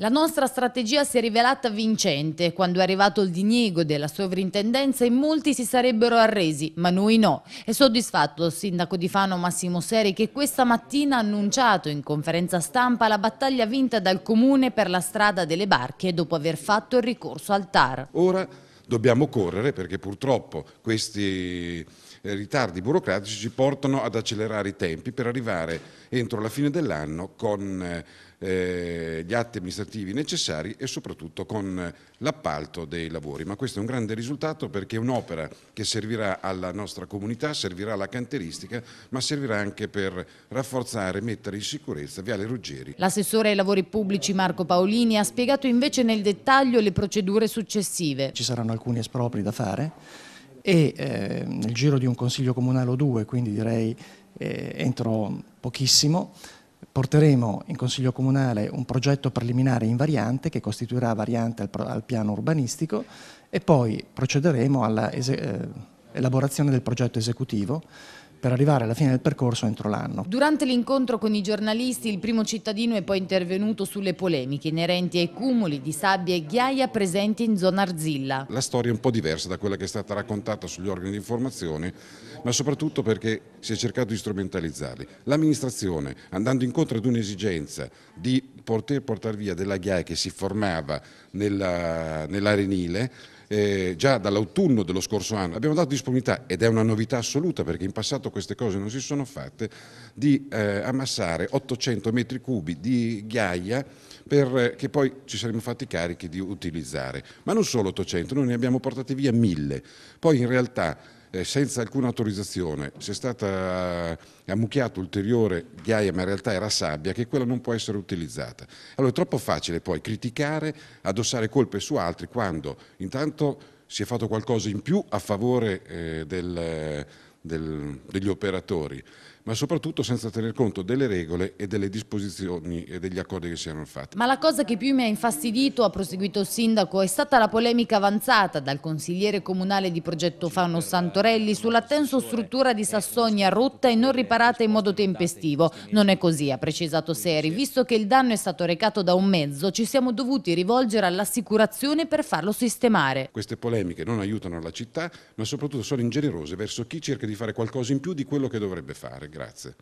La nostra strategia si è rivelata vincente. Quando è arrivato il diniego della sovrintendenza in molti si sarebbero arresi, ma noi no. È soddisfatto il sindaco di Fano Massimo Seri che questa mattina ha annunciato in conferenza stampa la battaglia vinta dal comune per la strada delle barche dopo aver fatto il ricorso al TAR. Ora dobbiamo correre perché purtroppo questi eh, ritardi burocratici ci portano ad accelerare i tempi per arrivare entro la fine dell'anno con eh, eh, gli atti amministrativi necessari e soprattutto con l'appalto dei lavori. Ma questo è un grande risultato perché è un'opera che servirà alla nostra comunità, servirà alla canteristica, ma servirà anche per rafforzare e mettere in sicurezza Viale Ruggeri. L'assessore ai lavori pubblici Marco Paolini ha spiegato invece nel dettaglio le procedure successive. Ci saranno alcuni espropri da fare e eh, nel giro di un consiglio comunale o due, quindi direi eh, entro pochissimo, porteremo in Consiglio Comunale un progetto preliminare in variante che costituirà variante al, al piano urbanistico e poi procederemo all'elaborazione eh, del progetto esecutivo per arrivare alla fine del percorso entro l'anno. Durante l'incontro con i giornalisti il primo cittadino è poi intervenuto sulle polemiche inerenti ai cumuli di sabbia e ghiaia presenti in zona Arzilla. La storia è un po' diversa da quella che è stata raccontata sugli organi di informazione, ma soprattutto perché si è cercato di strumentalizzarli. L'amministrazione, andando incontro ad un'esigenza di poter portare via della ghiaia che si formava nell'arenile, nell eh, già dall'autunno dello scorso anno abbiamo dato disponibilità, ed è una novità assoluta perché in passato queste cose non si sono fatte, di eh, ammassare 800 metri cubi di ghiaia per, eh, che poi ci saremmo fatti carichi di utilizzare. Ma non solo 800, noi ne abbiamo portati via 1000. Poi in realtà eh, senza alcuna autorizzazione, si è stata eh, ammucchiata ulteriore ghiaia, ma in realtà era sabbia, che quella non può essere utilizzata. Allora è troppo facile poi criticare, addossare colpe su altri quando intanto si è fatto qualcosa in più a favore eh, del, del, degli operatori ma soprattutto senza tener conto delle regole e delle disposizioni e degli accordi che si erano fatti. Ma la cosa che più mi ha infastidito, ha proseguito il sindaco, è stata la polemica avanzata dal consigliere comunale di progetto Fano Santorelli sulla tenso struttura di eh, Sassonia rotta e non riparata in modo tempestivo. Non è così, ha precisato Seri, visto che il danno è stato recato da un mezzo, ci siamo dovuti rivolgere all'assicurazione per farlo sistemare. Queste polemiche non aiutano la città, ma soprattutto sono ingenerose verso chi cerca di fare qualcosa in più di quello che dovrebbe fare. Grazie. Grazie.